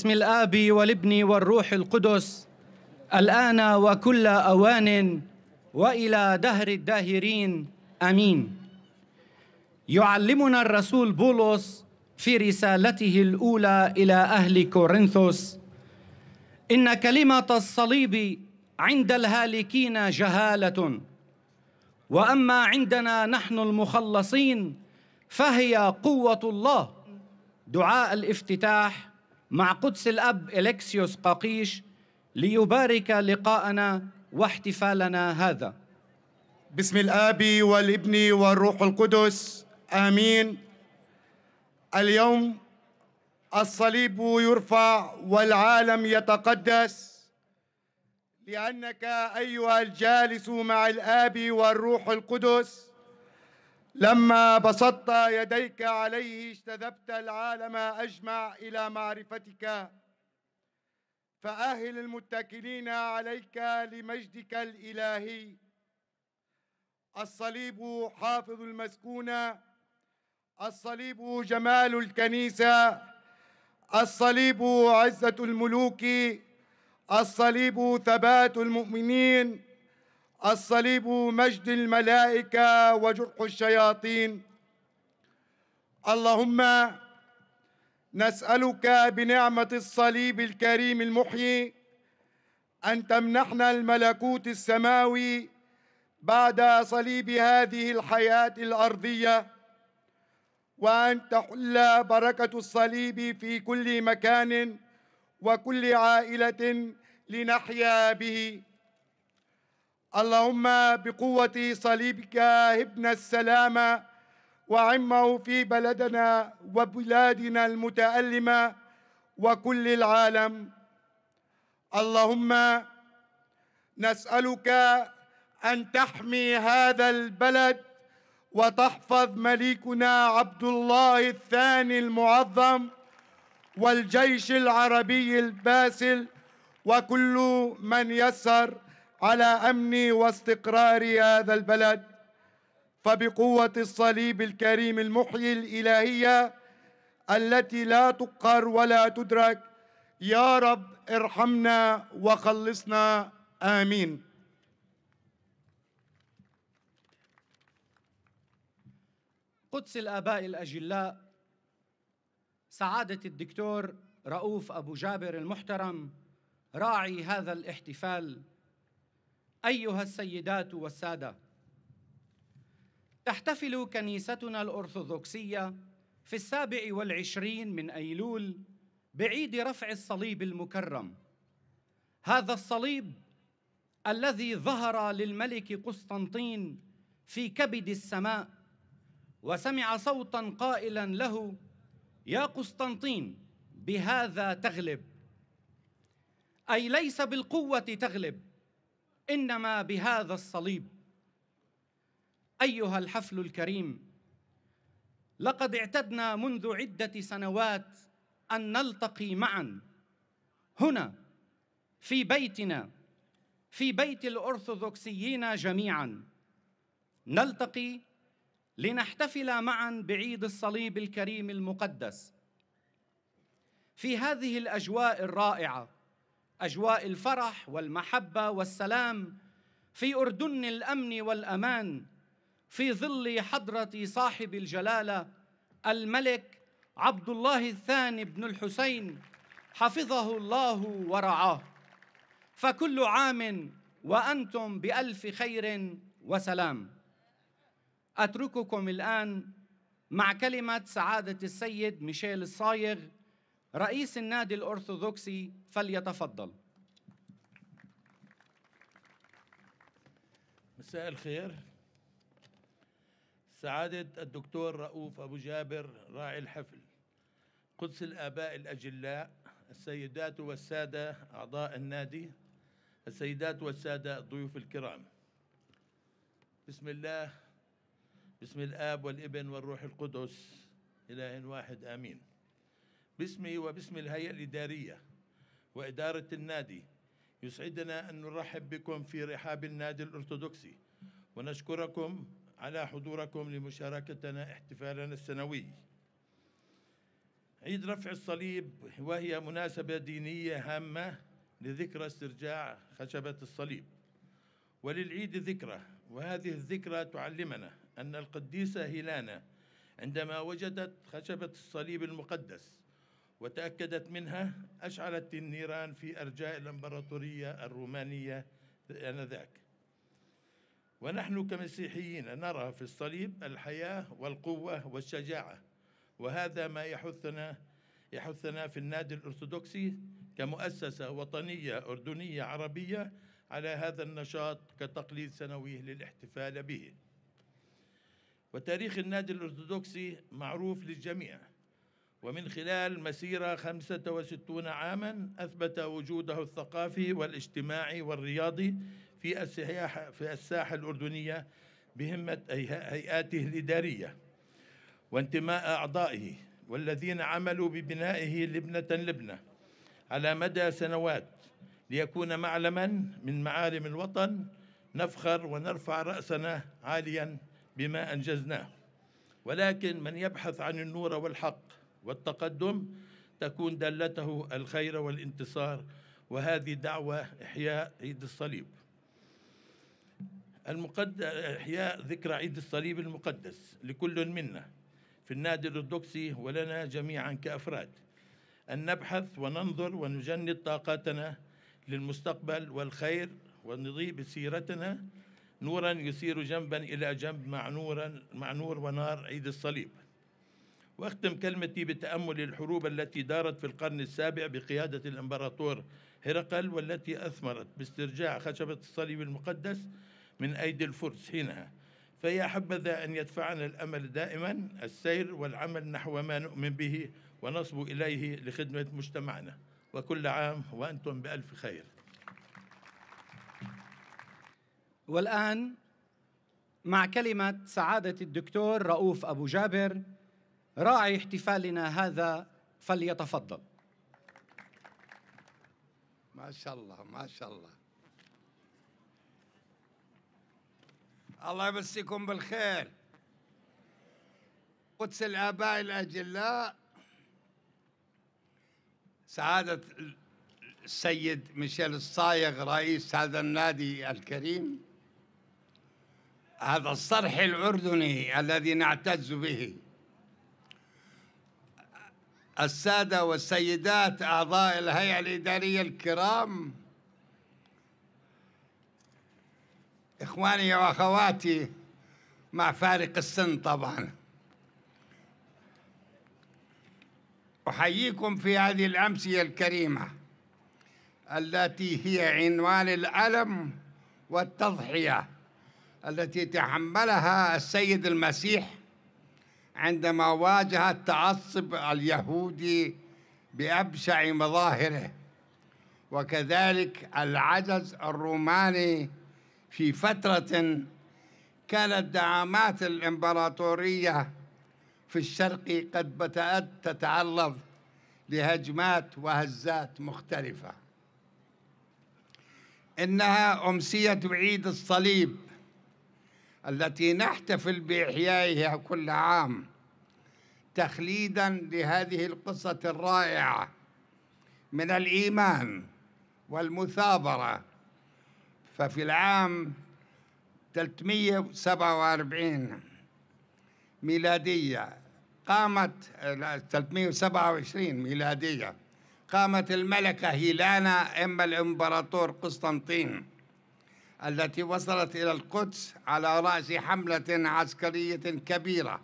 باسم الاب والابن والروح القدس الان وكل اوان والى دهر الداهرين امين يعلمنا الرسول بولس في رسالته الاولى الى اهل كورنثوس ان كلمه الصليب عند الهالكين جهاله واما عندنا نحن المخلصين فهي قوه الله دعاء الافتتاح مع قدس الأب إليكسيوس قاقيش ليبارك لقاءنا واحتفالنا هذا باسم الآب والابن والروح القدس آمين اليوم الصليب يرفع والعالم يتقدس لأنك أيها الجالس مع الآب والروح القدس لما بسطت يديك عليه اجتذبت العالم أجمع إلى معرفتك فأهل المتكلين عليك لمجدك الإلهي الصليب حافظ المسكونة الصليب جمال الكنيسة الصليب عزة الملوك الصليب ثبات المؤمنين الصليب مجد الملائكة وجرح الشياطين اللهم نسألك بنعمة الصليب الكريم المحيي أن تمنحنا الملكوت السماوي بعد صليب هذه الحياة الأرضية وأن تحل بركة الصليب في كل مكان وكل عائلة لنحيا به اللهم بقوة صليبك ابن السلام وعمه في بلدنا وبلادنا المتألمة وكل العالم اللهم نسألك أن تحمي هذا البلد وتحفظ مليكنا عبد الله الثاني المعظم والجيش العربي الباسل وكل من يسر على امن واستقرار هذا البلد فبقوه الصليب الكريم المحيي الالهيه التي لا تقهر ولا تدرك يا رب ارحمنا وخلصنا امين قدس الاباء الاجلاء سعاده الدكتور رؤوف ابو جابر المحترم راعي هذا الاحتفال أيها السيدات والسادة تحتفل كنيستنا الأرثوذكسية في السابع والعشرين من أيلول بعيد رفع الصليب المكرم هذا الصليب الذي ظهر للملك قسطنطين في كبد السماء وسمع صوتا قائلا له يا قسطنطين بهذا تغلب أي ليس بالقوة تغلب انما بهذا الصليب ايها الحفل الكريم لقد اعتدنا منذ عده سنوات ان نلتقي معا هنا في بيتنا في بيت الارثوذكسيين جميعا نلتقي لنحتفل معا بعيد الصليب الكريم المقدس في هذه الاجواء الرائعه اجواء الفرح والمحبه والسلام في اردن الامن والامان في ظل حضره صاحب الجلاله الملك عبد الله الثاني بن الحسين حفظه الله ورعاه فكل عام وانتم بالف خير وسلام اترككم الان مع كلمه سعاده السيد ميشيل الصايغ رئيس النادي الأرثوذكسي فليتفضل مساء الخير سعادة الدكتور رؤوف أبو جابر راعي الحفل قدس الآباء الأجلاء السيدات والسادة أعضاء النادي السيدات والسادة الضيوف الكرام بسم الله بسم الآب والابن والروح القدس إله واحد آمين باسمي وباسم الهيئة الإدارية وإدارة النادي يسعدنا أن نرحب بكم في رحاب النادي الأرثوذكسي ونشكركم على حضوركم لمشاركتنا احتفالنا السنوي عيد رفع الصليب وهي مناسبة دينية هامة لذكرى استرجاع خشبة الصليب وللعيد ذكرى وهذه الذكرى تعلمنا أن القديسة هيلانا عندما وجدت خشبة الصليب المقدس وتأكدت منها أشعلت النيران في أرجاء الإمبراطورية الرومانية آنذاك ونحن كمسيحيين نرى في الصليب الحياة والقوة والشجاعة وهذا ما يحثنا يحثنا في النادي الأرثوذكسي كمؤسسة وطنية أردنية عربية على هذا النشاط كتقليد سنوي للاحتفال به وتاريخ النادي الأرثوذكسي معروف للجميع ومن خلال مسيرة 65 عاما أثبت وجوده الثقافي والاجتماعي والرياضي في السياحة في الساحة الأردنية بهمة هيئاته الإدارية وانتماء أعضائه والذين عملوا ببنائه لبنة لبنة على مدى سنوات ليكون معلما من معالم الوطن نفخر ونرفع رأسنا عاليا بما أنجزناه ولكن من يبحث عن النور والحق والتقدم تكون دلته الخير والانتصار وهذه دعوة إحياء عيد الصليب المقد... إحياء ذكرى عيد الصليب المقدس لكل منا في النادي الأرثوذكسي ولنا جميعا كأفراد أن نبحث وننظر ونجند طاقاتنا للمستقبل والخير ونضيء بسيرتنا نورا يسير جنبا إلى جنب مع, نورا مع نور ونار عيد الصليب واختم كلمتي بتامل الحروب التي دارت في القرن السابع بقياده الامبراطور هرقل والتي اثمرت باسترجاع خشبه الصليب المقدس من ايدي الفرس حينها فيا حبذا ان يدفعنا الامل دائما السير والعمل نحو ما نؤمن به ونصب اليه لخدمه مجتمعنا وكل عام وانتم بالف خير. والان مع كلمه سعاده الدكتور رؤوف ابو جابر راعي احتفالنا هذا فليتفضل ما شاء الله ما شاء الله الله يمسيكم بالخير قدس الآباء الأجلاء سعادة السيد ميشيل الصايغ رئيس هذا النادي الكريم هذا الصرح الأردني الذي نعتز به السادة والسيدات أعضاء الهيئة الإدارية الكرام إخواني وأخواتي مع فارق السن طبعا أحييكم في هذه الأمسية الكريمة التي هي عنوان الألم والتضحية التي تحملها السيد المسيح عندما واجه التعصب اليهودي بأبشع مظاهره وكذلك العجز الروماني في فترة كانت دعامات الإمبراطورية في الشرق قد بدأت تتعرض لهجمات وهزات مختلفة إنها أمسية عيد الصليب التي نحتفل بإحيائها كل عام تخليدا لهذه القصة الرائعة من الإيمان والمثابرة ففي العام 347 ميلادية قامت 327 ميلادية قامت الملكة هيلانا أم الإمبراطور قسطنطين التي وصلت إلى القدس على رأس حملة عسكرية كبيرة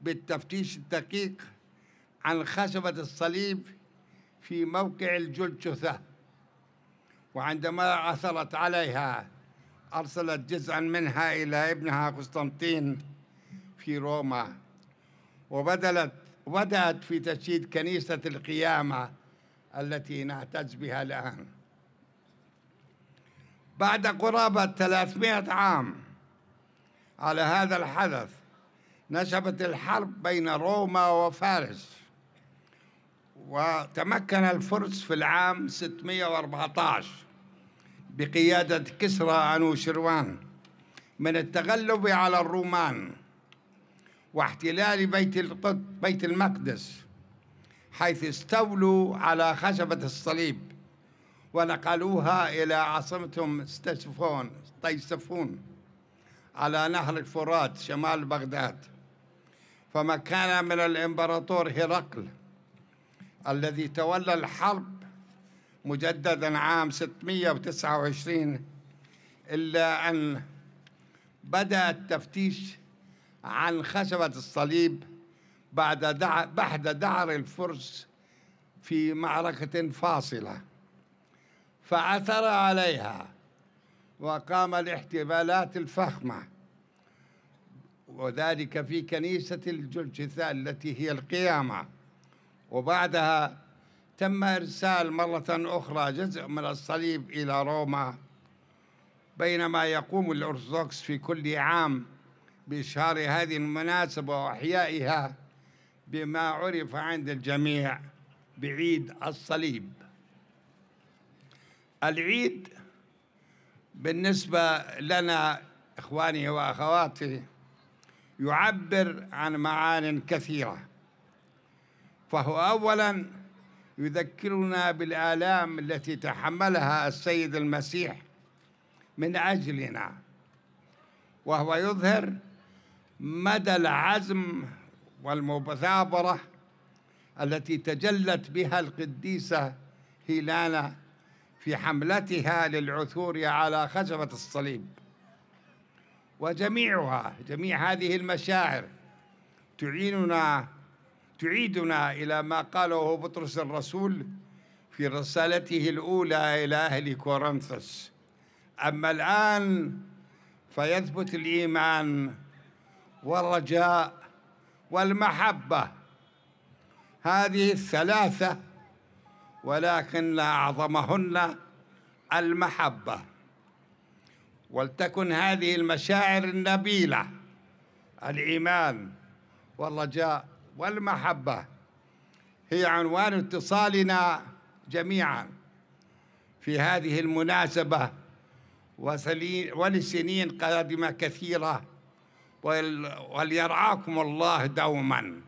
بالتفتيش الدقيق عن خشبة الصليب في موقع الجلجثة وعندما عثرت عليها أرسلت جزءا منها إلى ابنها قسطنطين في روما وبدلت وبدأت في تشييد كنيسة القيامة التي نعتز بها الآن بعد قرابة 300 عام على هذا الحدث نشبت الحرب بين روما وفارس وتمكن الفرس في العام 614 بقيادة كسرى أنوشروان من التغلب على الرومان واحتلال بيت القد بيت المقدس حيث استولوا على خشبة الصليب ونقلوها إلى عاصمتهم ستيسفون على نهر الفرات شمال بغداد فما كان من الإمبراطور هرقل الذي تولى الحرب مجددا عام 629 إلا أن بدأ التفتيش عن خشبة الصليب بعد دع... بعد دعر الفرس في معركة فاصلة فعثر عليها وقام الاحتفالات الفخمه وذلك في كنيسة الجلجثة التي هي القيامة وبعدها تم إرسال مرة أخرى جزء من الصليب إلى روما بينما يقوم الأرثوذكس في كل عام بإشهار هذه المناسبة وإحيائها بما عرف عند الجميع بعيد الصليب العيد بالنسبة لنا إخواني وأخواتي يعبر عن معان كثيرة فهو أولا يذكرنا بالآلام التي تحملها السيد المسيح من أجلنا وهو يظهر مدى العزم والمثابرة التي تجلت بها القديسة هيلانا في حملتها للعثور على خشبة الصليب وجميعها جميع هذه المشاعر تعيننا تعيدنا إلى ما قاله بطرس الرسول في رسالته الأولى إلى أهل كورنثوس أما الآن فيثبت الإيمان والرجاء والمحبة هذه الثلاثة ولكن أعظمهن المحبة ولتكن هذه المشاعر النبيلة الإيمان والرجاء والمحبة هي عنوان اتصالنا جميعا في هذه المناسبة ولسنين قادمة كثيرة وليرعاكم الله دوما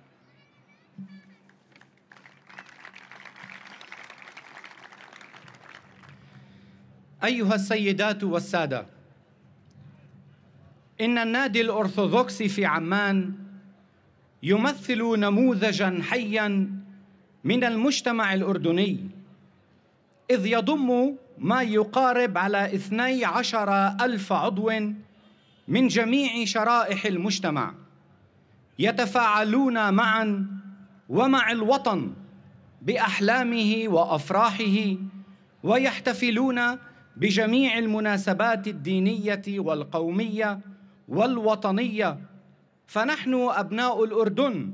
أيها السيدات والسادة إن النادي الأرثوذكسي في عمان يمثل نموذجا حيا من المجتمع الأردني إذ يضم ما يقارب على 12 ألف عضو من جميع شرائح المجتمع يتفاعلون معا ومع الوطن باحلامه وافراحه ويحتفلون بجميع المناسبات الدينيه والقوميه والوطنيه فنحن ابناء الاردن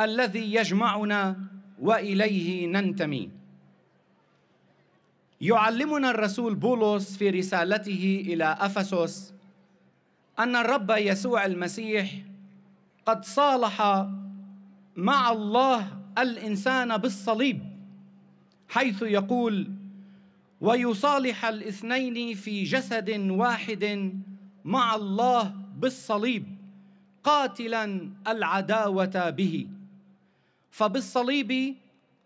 الذي يجمعنا واليه ننتمي يعلمنا الرسول بولس في رسالته الى افسس ان الرب يسوع المسيح قد صالح مع الله الانسان بالصليب حيث يقول ويصالح الاثنين في جسد واحد مع الله بالصليب قاتلا العداوه به فبالصليب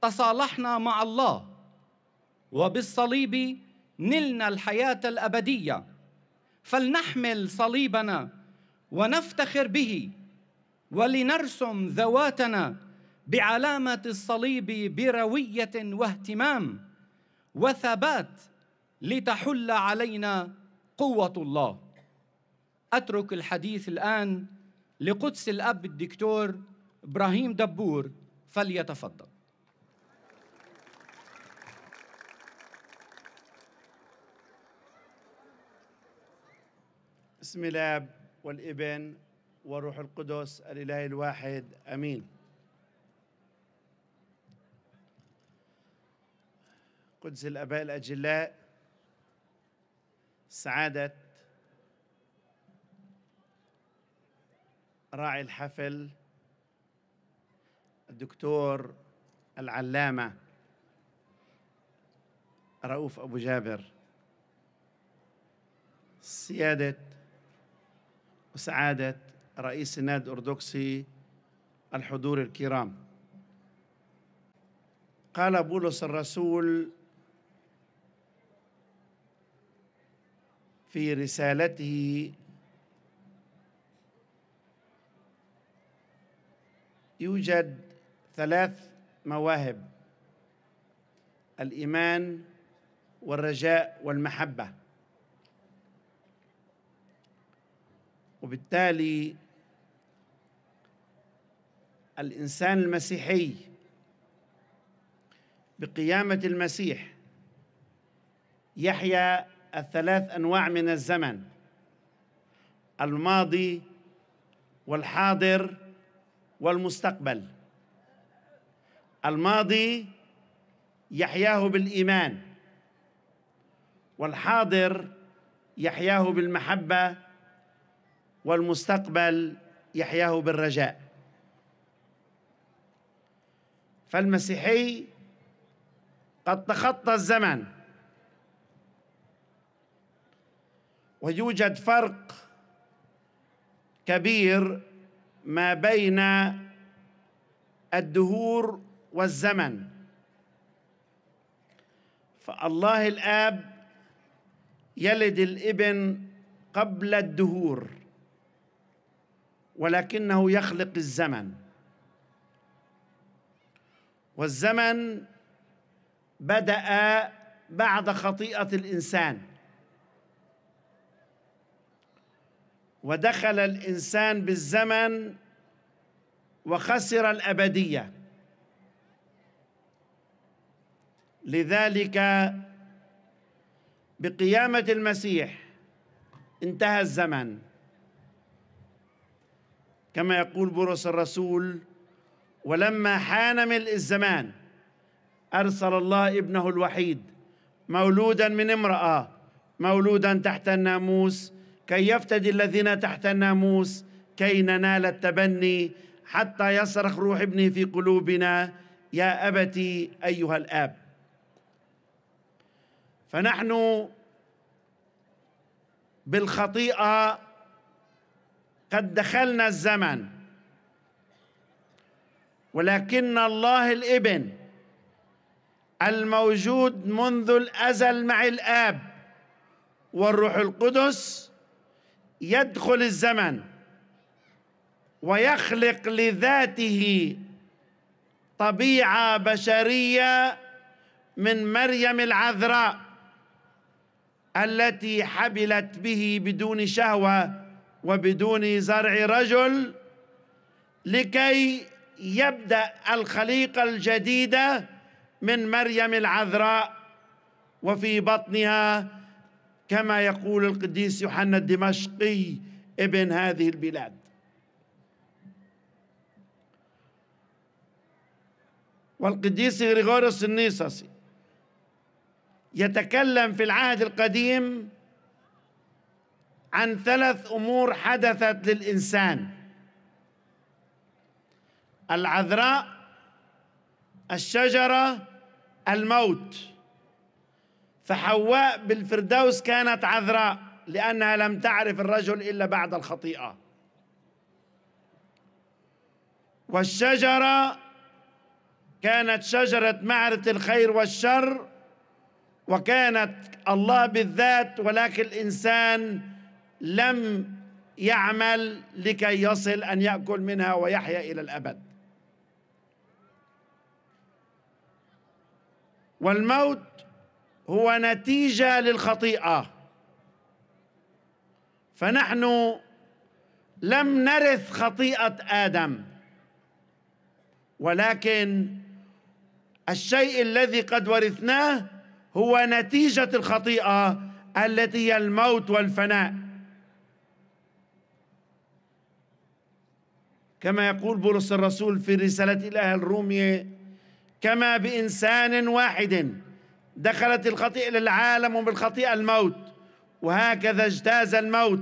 تصالحنا مع الله وبالصليب نلنا الحياه الابديه فلنحمل صليبنا ونفتخر به ولنرسم ذواتنا بعلامه الصليب برويه واهتمام وثبات لتحل علينا قوه الله أترك الحديث الآن لقدس الأب الدكتور إبراهيم دبور فليتفضل بسم الاب والابن وروح القدس الاله الواحد امين قدس الاباء الاجلاء سعاده راعي الحفل الدكتور العلامة رؤوف أبو جابر سيادة وسعادة رئيس النادي الأرثوذكسي الحضور الكرام قال بولس الرسول في رسالته يوجد ثلاث مواهب الايمان والرجاء والمحبه وبالتالي الانسان المسيحي بقيامه المسيح يحيا الثلاث انواع من الزمن الماضي والحاضر والمستقبل الماضي يحياه بالايمان والحاضر يحياه بالمحبه والمستقبل يحياه بالرجاء فالمسيحي قد تخطى الزمن ويوجد فرق كبير ما بين الدهور والزمن فالله الاب يلد الابن قبل الدهور ولكنه يخلق الزمن والزمن بدا بعد خطيئه الانسان ودخل الانسان بالزمن وخسر الابديه لذلك بقيامه المسيح انتهى الزمن كما يقول بولس الرسول ولما حان ملء الزمان ارسل الله ابنه الوحيد مولودا من امراه مولودا تحت الناموس كي يفتدي الذين تحت الناموس كي ننال التبني حتى يصرخ روح ابنه في قلوبنا يا أبتي أيها الآب فنحن بالخطيئة قد دخلنا الزمن ولكن الله الابن الموجود منذ الأزل مع الآب والروح القدس يدخل الزمن ويخلق لذاته طبيعه بشريه من مريم العذراء التي حبلت به بدون شهوه وبدون زرع رجل لكي يبدا الخليقه الجديده من مريم العذراء وفي بطنها كما يقول القديس يوحنا الدمشقي ابن هذه البلاد والقديس غريغوريوس النيصصي يتكلم في العهد القديم عن ثلاث امور حدثت للانسان العذراء الشجره الموت فحواء بالفردوس كانت عذراء لأنها لم تعرف الرجل إلا بعد الخطيئة والشجرة كانت شجرة معرفة الخير والشر وكانت الله بالذات ولكن الإنسان لم يعمل لكي يصل أن يأكل منها ويحيا إلى الأبد والموت هو نتيجه للخطيئه فنحن لم نرث خطيئه ادم ولكن الشيء الذي قد ورثناه هو نتيجه الخطيئه التي هي الموت والفناء كما يقول بولس الرسول في رسالته الى الروميه كما بانسان واحد دخلت الخطيئة للعالم وبالخطيئة الموت وهكذا اجتاز الموت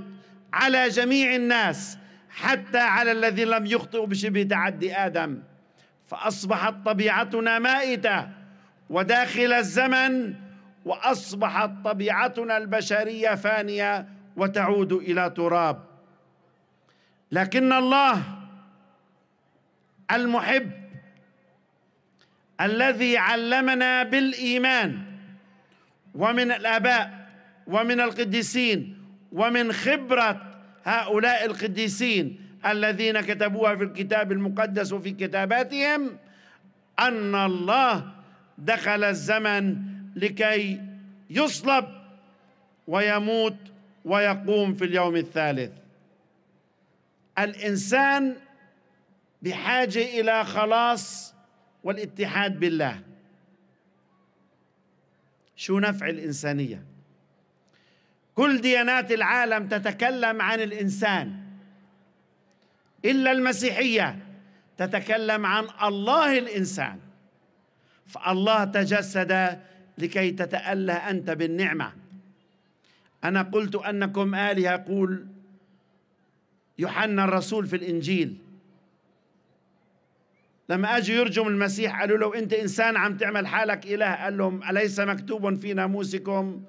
على جميع الناس حتى على الذين لم يخطئوا بشبه تعدي آدم فأصبحت طبيعتنا مائتة وداخل الزمن وأصبحت طبيعتنا البشرية فانية وتعود إلى تراب لكن الله المحب الذي علمنا بالإيمان ومن الآباء ومن القديسين ومن خبرة هؤلاء القديسين الذين كتبوها في الكتاب المقدس وفي كتاباتهم أن الله دخل الزمن لكي يصلب ويموت ويقوم في اليوم الثالث الإنسان بحاجة إلى خلاص والاتحاد بالله شو نفع الانسانيه كل ديانات العالم تتكلم عن الانسان الا المسيحيه تتكلم عن الله الانسان فالله تجسد لكي تتاله انت بالنعمه انا قلت انكم الهه قول يوحنا الرسول في الانجيل لما اجوا يرجم المسيح قالوا له انت انسان عم تعمل حالك اله قال لهم اليس مكتوب في ناموسكم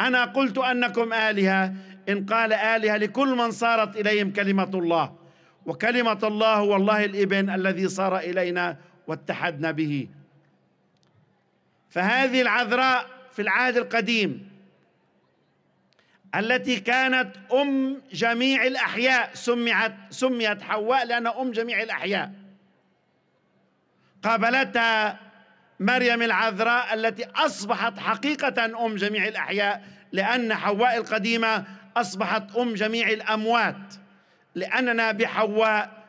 انا قلت انكم الهه ان قال الهه لكل من صارت اليهم كلمه الله وكلمه الله هو الله الابن الذي صار الينا واتحدنا به فهذه العذراء في العهد القديم التي كانت ام جميع الاحياء سمعت سميت حواء لانها ام جميع الاحياء قابلتها مريم العذراء التي اصبحت حقيقه ام جميع الاحياء لان حواء القديمه اصبحت ام جميع الاموات لاننا بحواء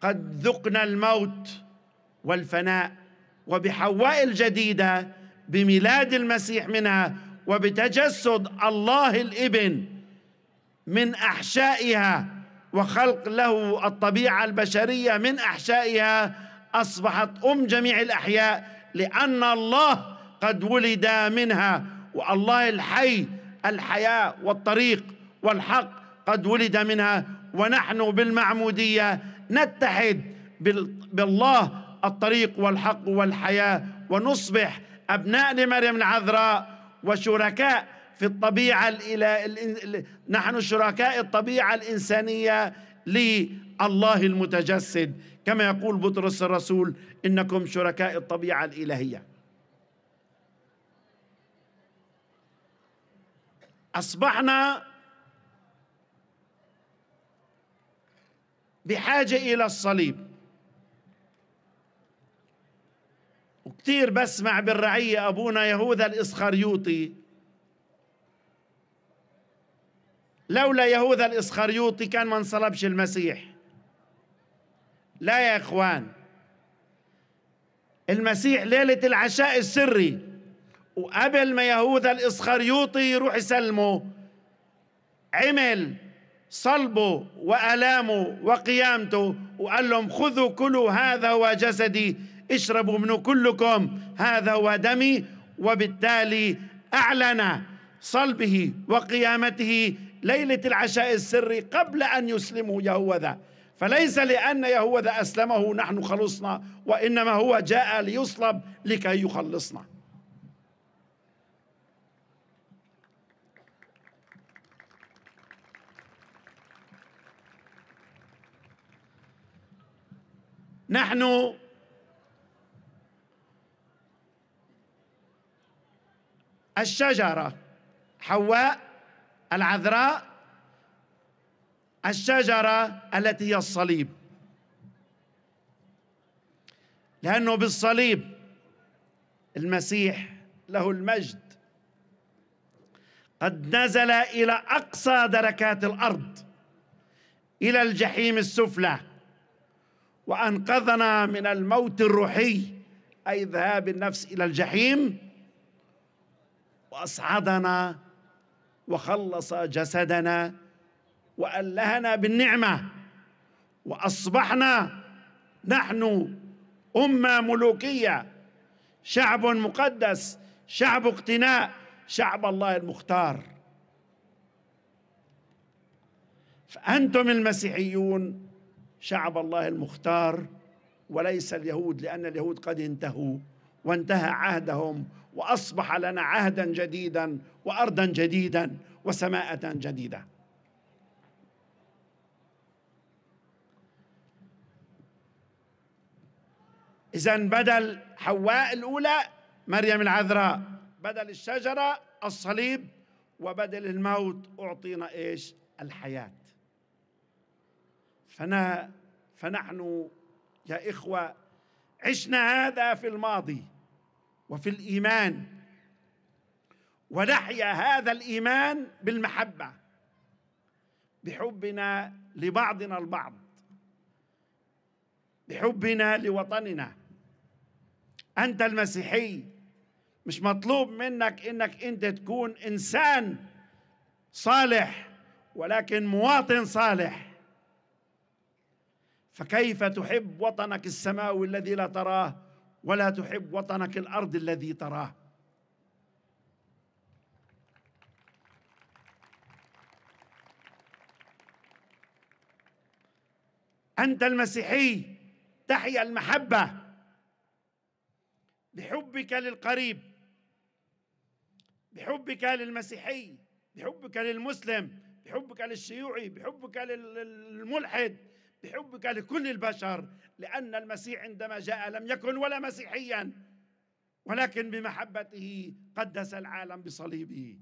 قد ذقنا الموت والفناء وبحواء الجديده بميلاد المسيح منها وبتجسد الله الابن من احشائها وخلق له الطبيعه البشريه من احشائها أصبحت أم جميع الأحياء لأن الله قد ولد منها والله الحي الحياة والطريق والحق قد ولد منها ونحن بالمعمودية نتحد بالله الطريق والحق والحياة ونصبح أبناء لمريم العذراء وشركاء في الطبيعة الإله... نحن شركاء الطبيعة الإنسانية لله المتجسد كما يقول بطرس الرسول إنكم شركاء الطبيعة الإلهية أصبحنا بحاجة إلى الصليب وكثير بسمع بالرعية أبونا يهوذا الإسخريوطي لولا يهوذا الإسخريوطي كان ما انصلبش المسيح لا يا اخوان المسيح ليله العشاء السري وقبل ما يهوذا الاسخريوطي يروح يسلمه عمل صلبه وآلامه وقيامته وقال لهم خذوا كلوا هذا هو جسدي اشربوا منه كلكم هذا هو دمي وبالتالي أعلن صلبه وقيامته ليلة العشاء السري قبل أن يسلمه يهوذا فليس لأن يهوذا أسلمه نحن خلصنا وإنما هو جاء ليصلب لكي يخلصنا نحن الشجرة حواء العذراء الشجره التي هي الصليب لانه بالصليب المسيح له المجد قد نزل الى اقصى دركات الارض الى الجحيم السفلى وانقذنا من الموت الروحي اي ذهاب النفس الى الجحيم واصعدنا وخلص جسدنا وألهنا بالنعمة وأصبحنا نحن أمة ملوكية شعب مقدس شعب اقتناء شعب الله المختار فأنتم المسيحيون شعب الله المختار وليس اليهود لأن اليهود قد انتهوا وانتهى عهدهم وأصبح لنا عهدا جديدا وأرضا جديدا وسماءة جديدة إذا بدل حواء الأولى مريم العذراء بدل الشجرة الصليب وبدل الموت أعطينا إيش الحياة فنا فنحن يا إخوة عشنا هذا في الماضي وفي الإيمان ونحيا هذا الإيمان بالمحبة بحبنا لبعضنا البعض بحبنا لوطننا أنت المسيحي مش مطلوب منك أنك أنت تكون إنسان صالح ولكن مواطن صالح فكيف تحب وطنك السماوي الذي لا تراه ولا تحب وطنك الأرض الذي تراه أنت المسيحي تحيا المحبة بحبك للقريب بحبك للمسيحي بحبك للمسلم بحبك للشيوعي بحبك للملحد بحبك لكل البشر لأن المسيح عندما جاء لم يكن ولا مسيحيا ولكن بمحبته قدس العالم بصليبه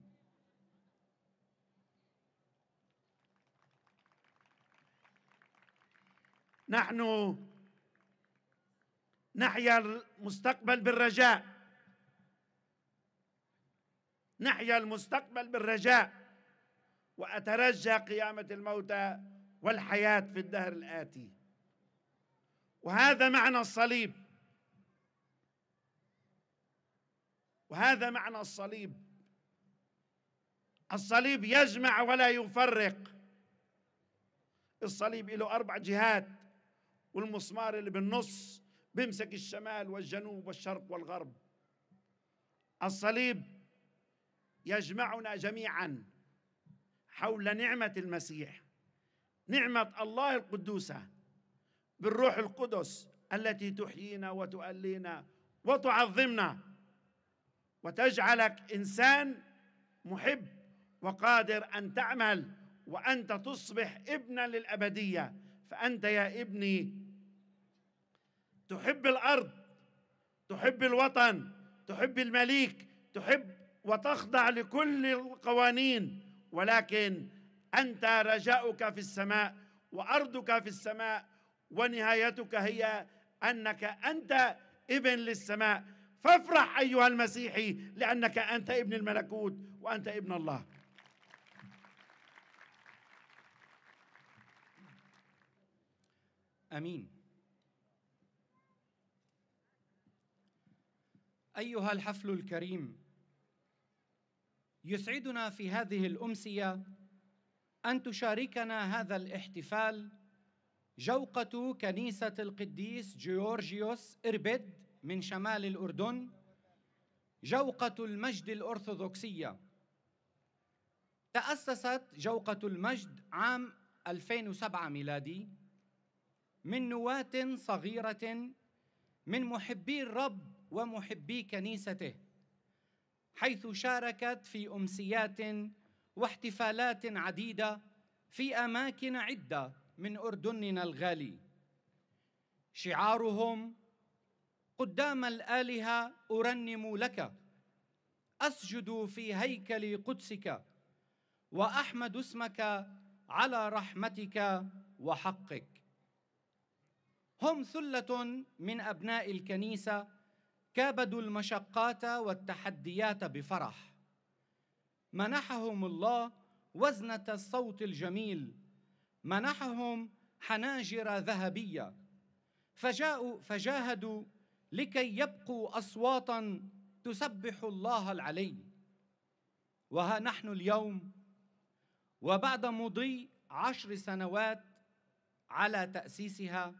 نحن نحيا المستقبل بالرجاء نحيا المستقبل بالرجاء وأترجى قيامة الموتى والحياة في الدهر الآتي وهذا معنى الصليب وهذا معنى الصليب الصليب يجمع ولا يفرق الصليب له أربع جهات والمسمار اللي بالنص بيمسك الشمال والجنوب والشرق والغرب الصليب يجمعنا جميعا حول نعمة المسيح نعمة الله القدوسة بالروح القدس التي تحيينا وتؤلينا وتعظمنا وتجعلك إنسان محب وقادر أن تعمل وأنت تصبح ابنا للأبدية فأنت يا ابني تحب الأرض تحب الوطن تحب المليك تحب وتخضع لكل القوانين ولكن أنت رجاؤك في السماء وأرضك في السماء ونهايتك هي أنك أنت ابن للسماء فافرح أيها المسيحي لأنك أنت ابن الملكوت وأنت ابن الله امين ايها الحفل الكريم يسعدنا في هذه الامسيه ان تشاركنا هذا الاحتفال جوقه كنيسه القديس جيورجيوس اربد من شمال الاردن جوقه المجد الارثوذكسيه تاسست جوقه المجد عام 2007 ميلادي من نواه صغيره من محبي الرب ومحبي كنيسته حيث شاركت في امسيات واحتفالات عديده في اماكن عده من اردننا الغالي شعارهم قدام الالهه ارنم لك اسجد في هيكل قدسك واحمد اسمك على رحمتك وحقك هم ثله من ابناء الكنيسه كابدوا المشقات والتحديات بفرح منحهم الله وزنة الصوت الجميل منحهم حناجر ذهبية فجاءوا فجاهدوا لكي يبقوا أصواتا تسبح الله العلي وها نحن اليوم وبعد مضي عشر سنوات على تأسيسها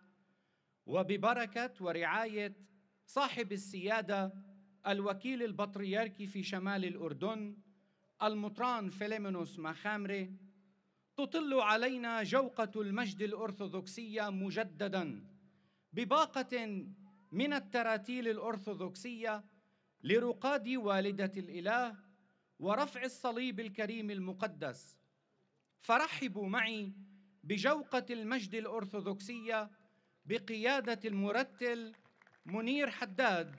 وببركة ورعاية صاحب السيادة الوكيل البطريركي في شمال الأردن المطران فيليمنوس مخامري تطل علينا جوقة المجد الأرثوذكسية مجددا بباقة من التراتيل الأرثوذكسية لرقاد والدة الإله ورفع الصليب الكريم المقدس فرحبوا معي بجوقة المجد الأرثوذكسية بقيادة المرتل منير حداد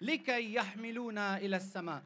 لكي يحملونا الى السماء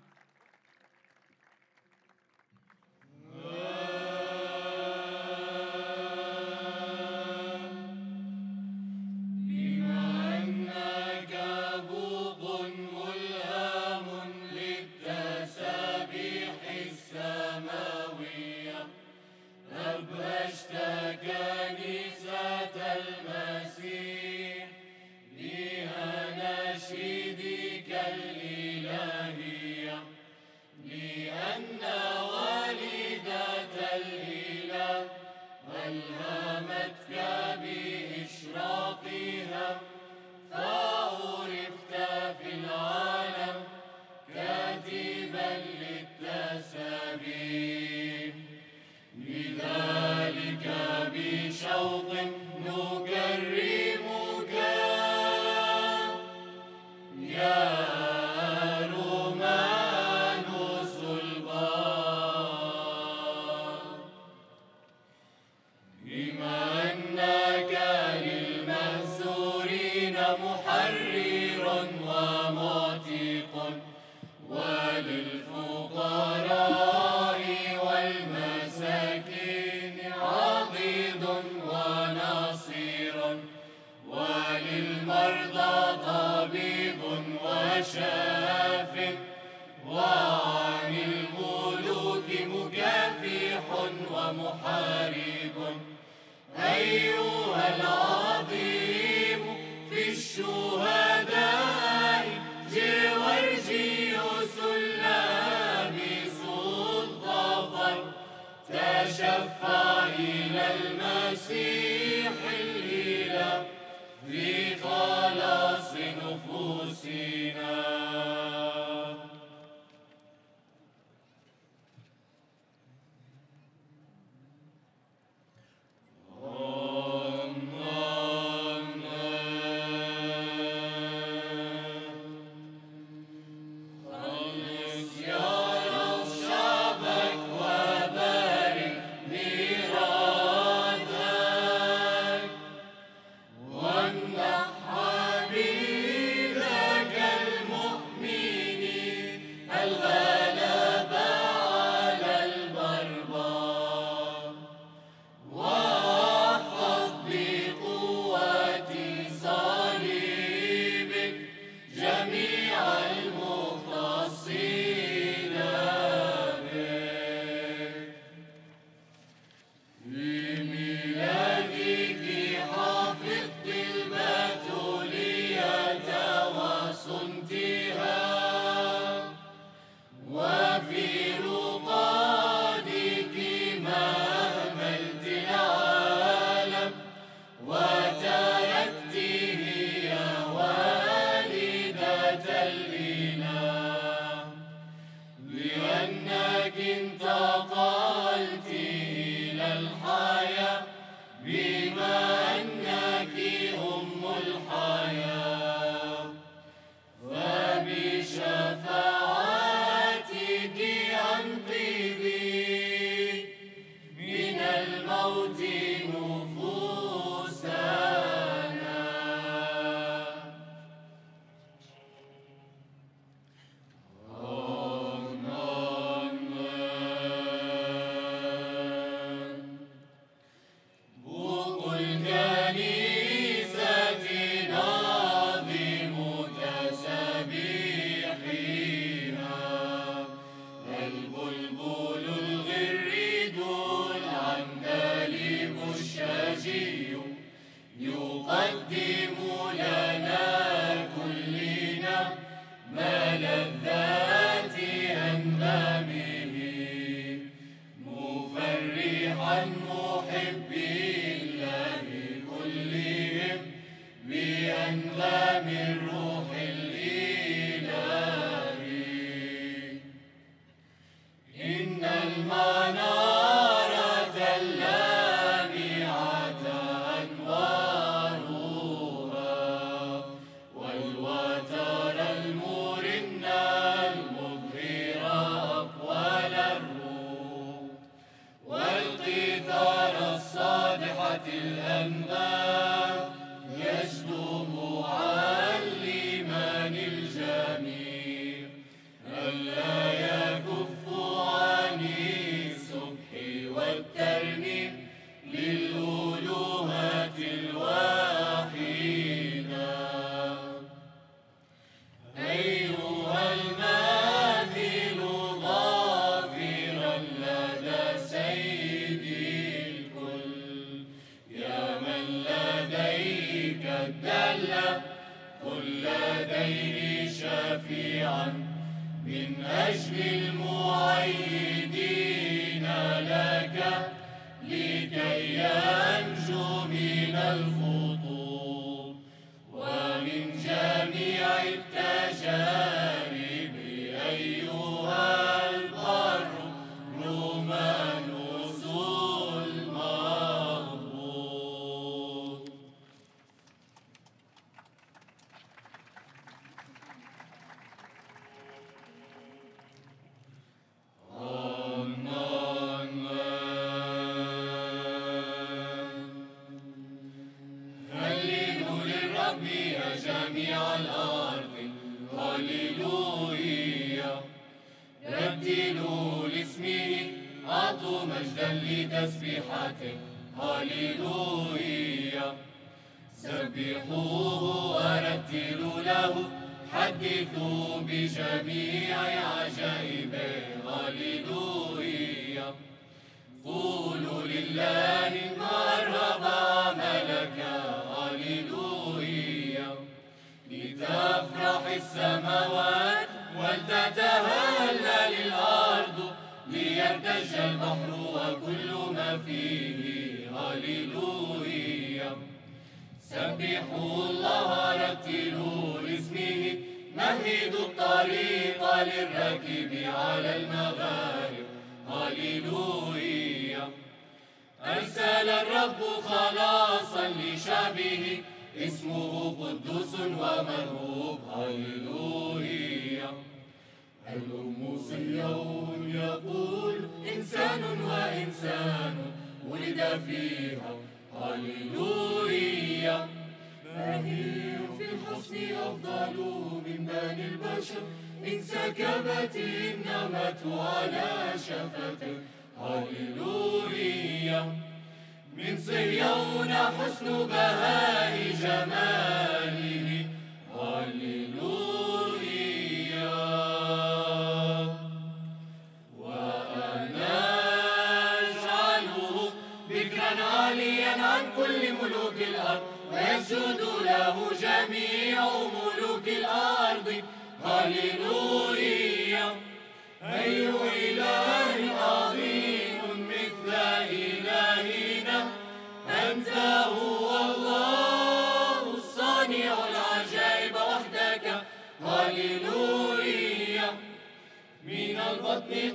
be.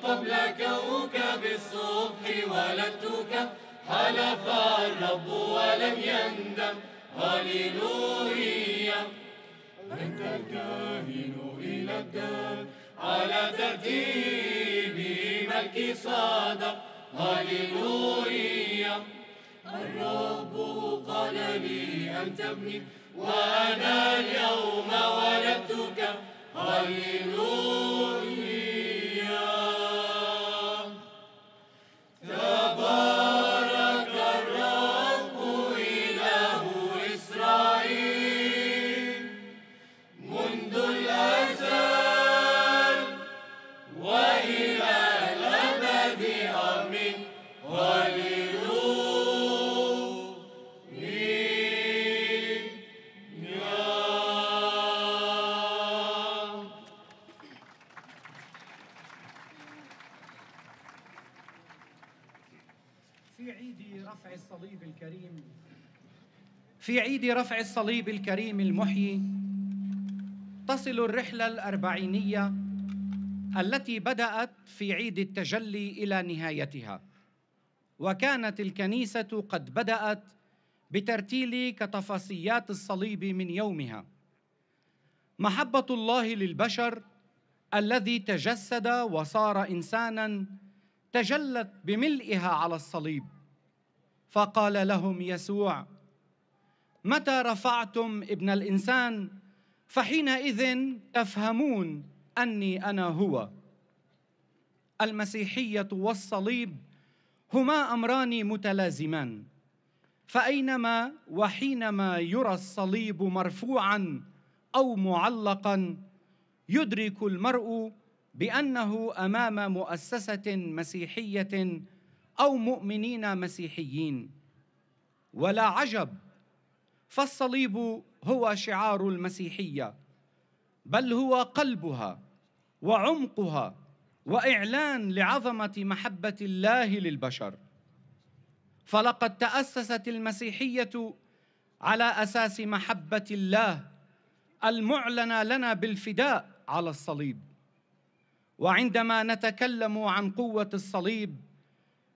قبل كوكب الصبح ولدتك حلف الرب ولم يندم هللويا أنت الكاهن إلى الدار على ترتيب ملك صادق هللويا الرب قال لي أنت ابني وأنا اليوم ولدتك هللويا في عيد رفع الصليب الكريم المحيي تصل الرحلة الأربعينية التي بدأت في عيد التجلي إلى نهايتها وكانت الكنيسة قد بدأت بترتيل كتفاصيات الصليب من يومها محبة الله للبشر الذي تجسد وصار إنسانا تجلت بملئها على الصليب فقال لهم يسوع متى رفعتم ابن الانسان فحينئذ تفهمون اني انا هو المسيحيه والصليب هما امران متلازمان فاينما وحينما يرى الصليب مرفوعا او معلقا يدرك المرء بانه امام مؤسسه مسيحيه او مؤمنين مسيحيين ولا عجب فالصليب هو شعار المسيحيه بل هو قلبها وعمقها واعلان لعظمه محبه الله للبشر فلقد تاسست المسيحيه على اساس محبه الله المعلنه لنا بالفداء على الصليب وعندما نتكلم عن قوه الصليب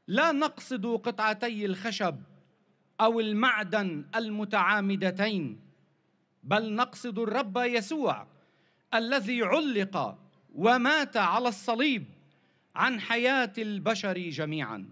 لا نقصد قطعتي الخشب او المعدن المتعامدتين بل نقصد الرب يسوع الذي علق ومات على الصليب عن حياه البشر جميعا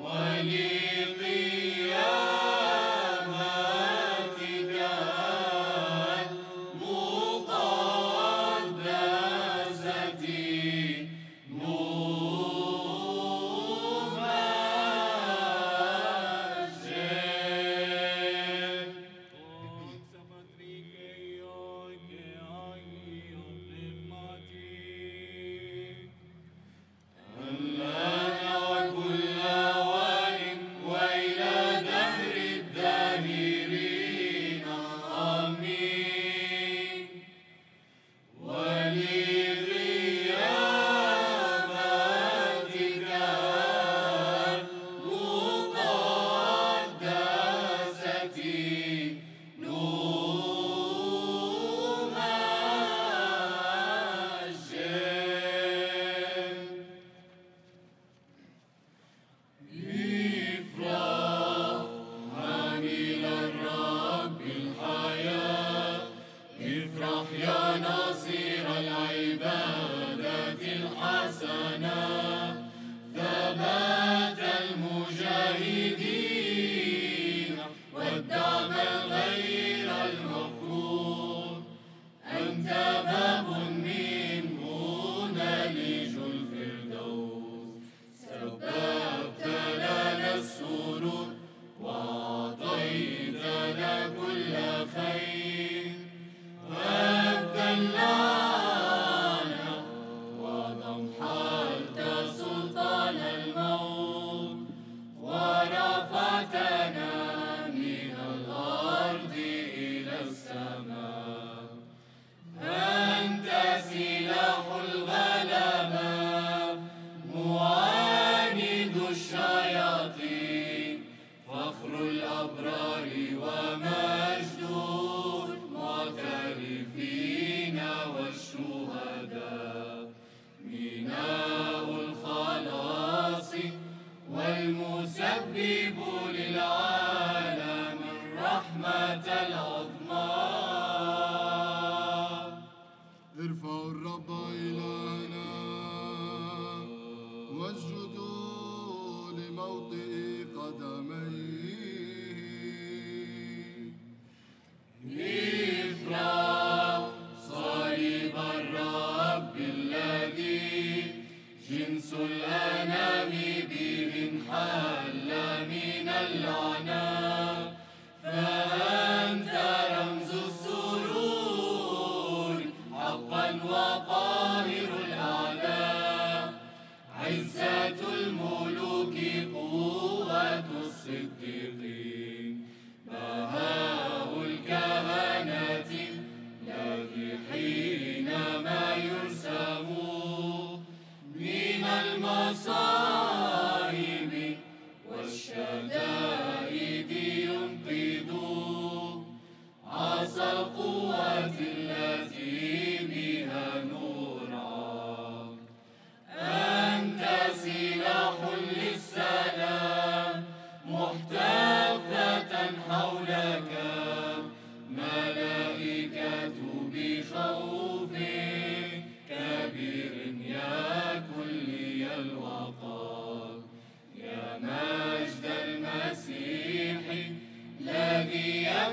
One year.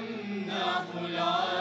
أنه العالم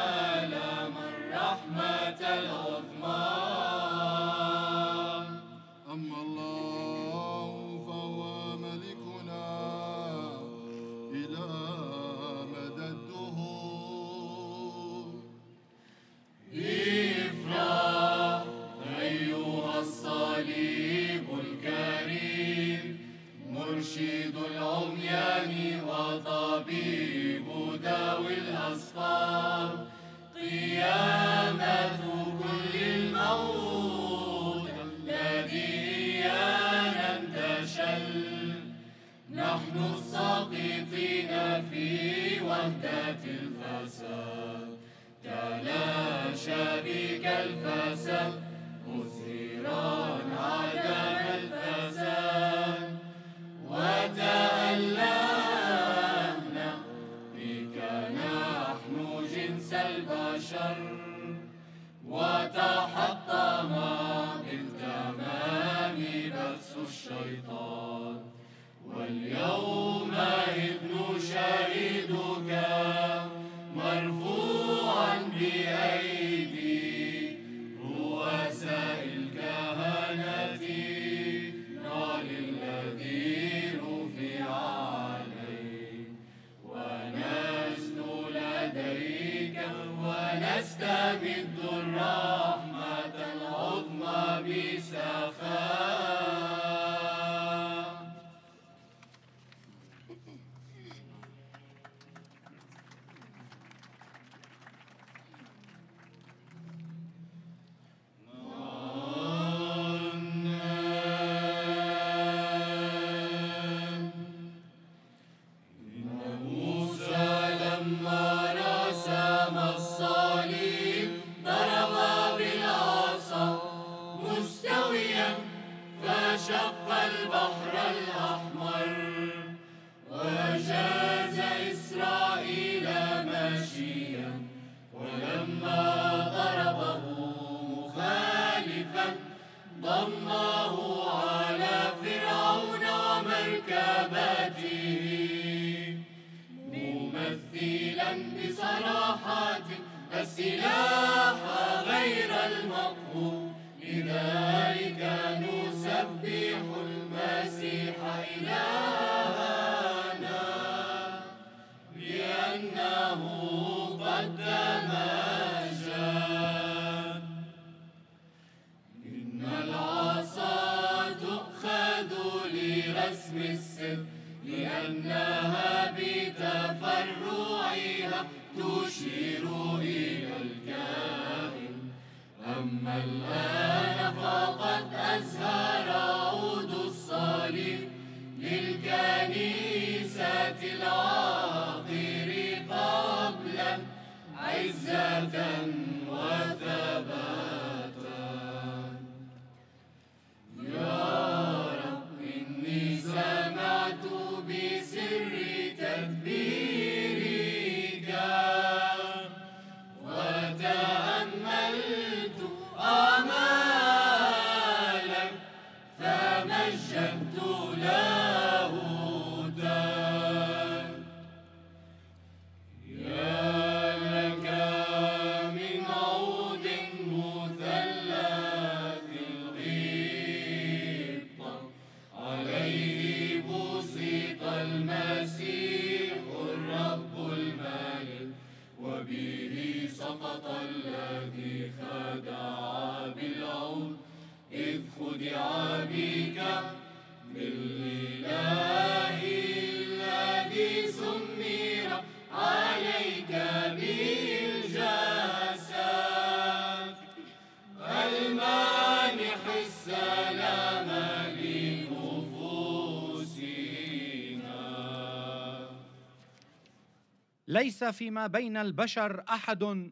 فيما بين البشر احد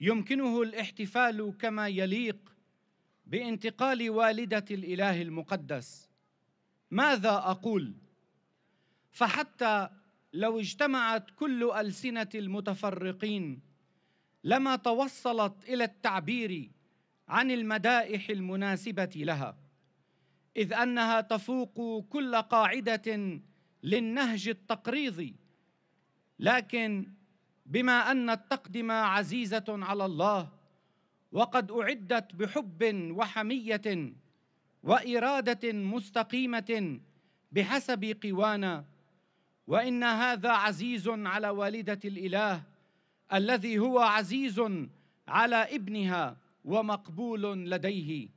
يمكنه الاحتفال كما يليق بانتقال والده الاله المقدس ماذا اقول فحتى لو اجتمعت كل السنه المتفرقين لما توصلت الى التعبير عن المدائح المناسبه لها اذ انها تفوق كل قاعده للنهج التقريضي لكن بما ان التقدمه عزيزه على الله وقد اعدت بحب وحميه واراده مستقيمه بحسب قوانا وان هذا عزيز على والده الاله الذي هو عزيز على ابنها ومقبول لديه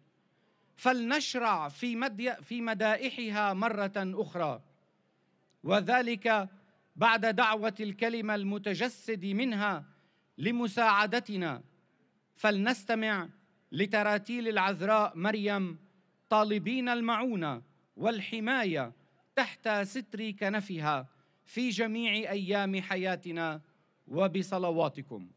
فلنشرع في, مدي في مدائحها مره اخرى وذلك بعد دعوة الكلمة المتجسد منها لمساعدتنا فلنستمع لتراتيل العذراء مريم طالبين المعونة والحماية تحت ستر كنفها في جميع أيام حياتنا وبصلواتكم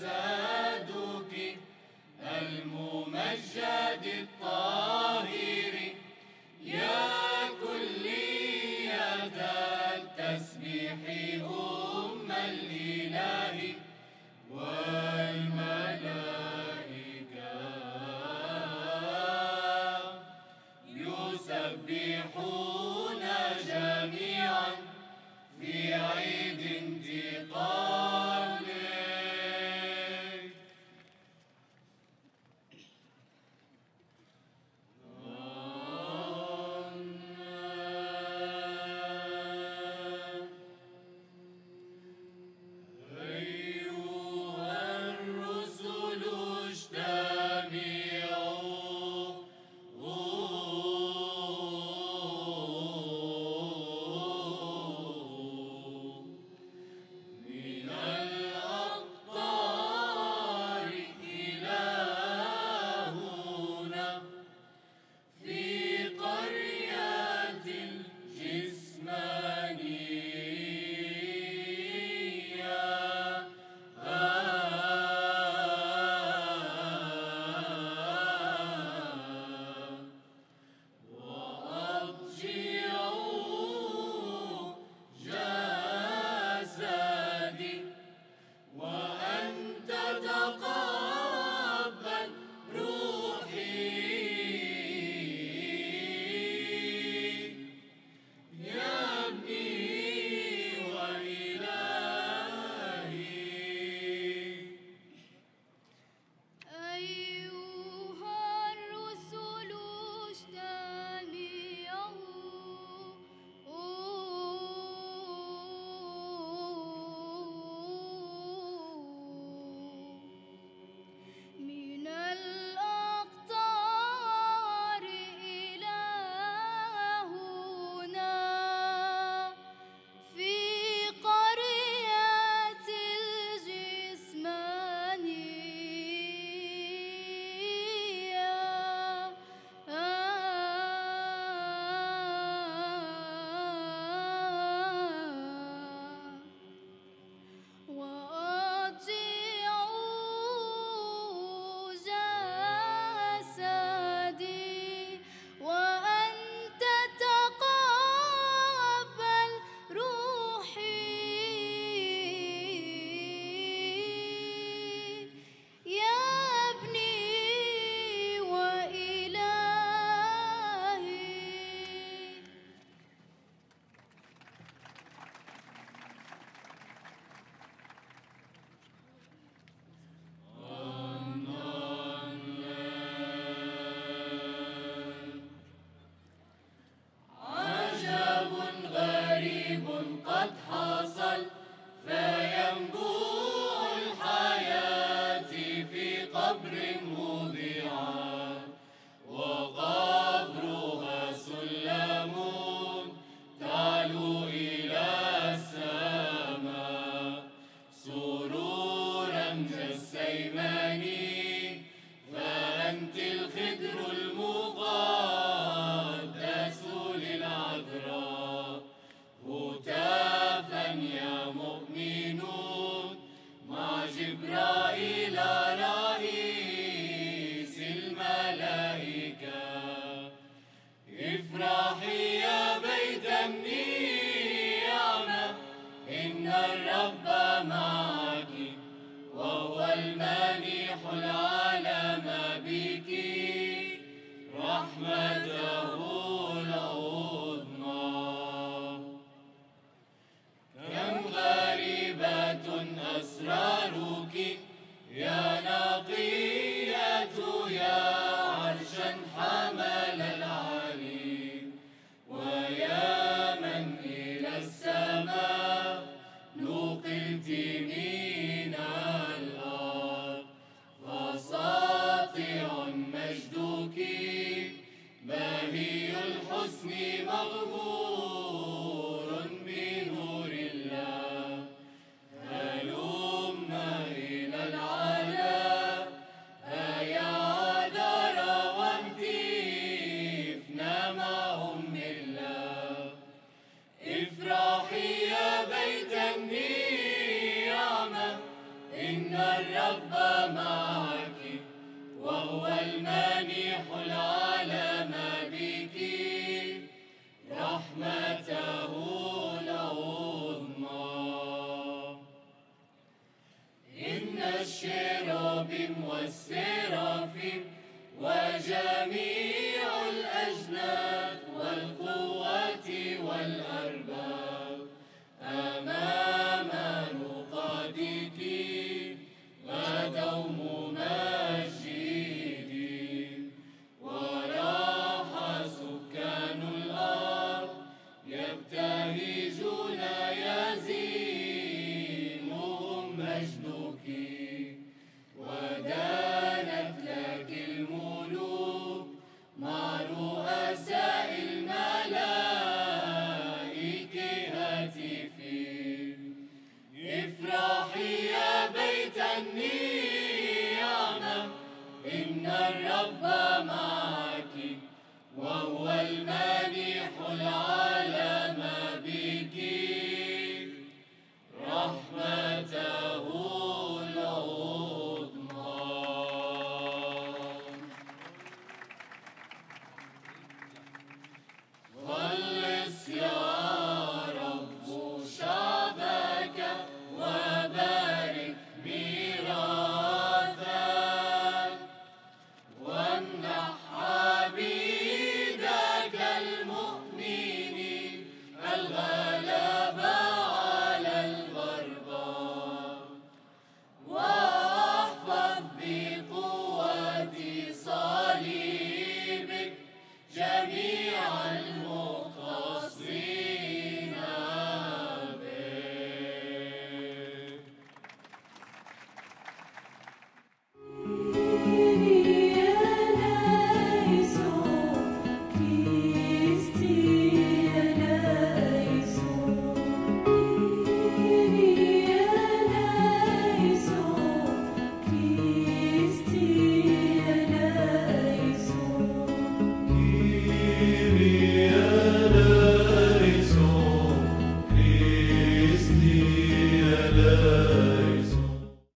سادوك الممجد الطاهر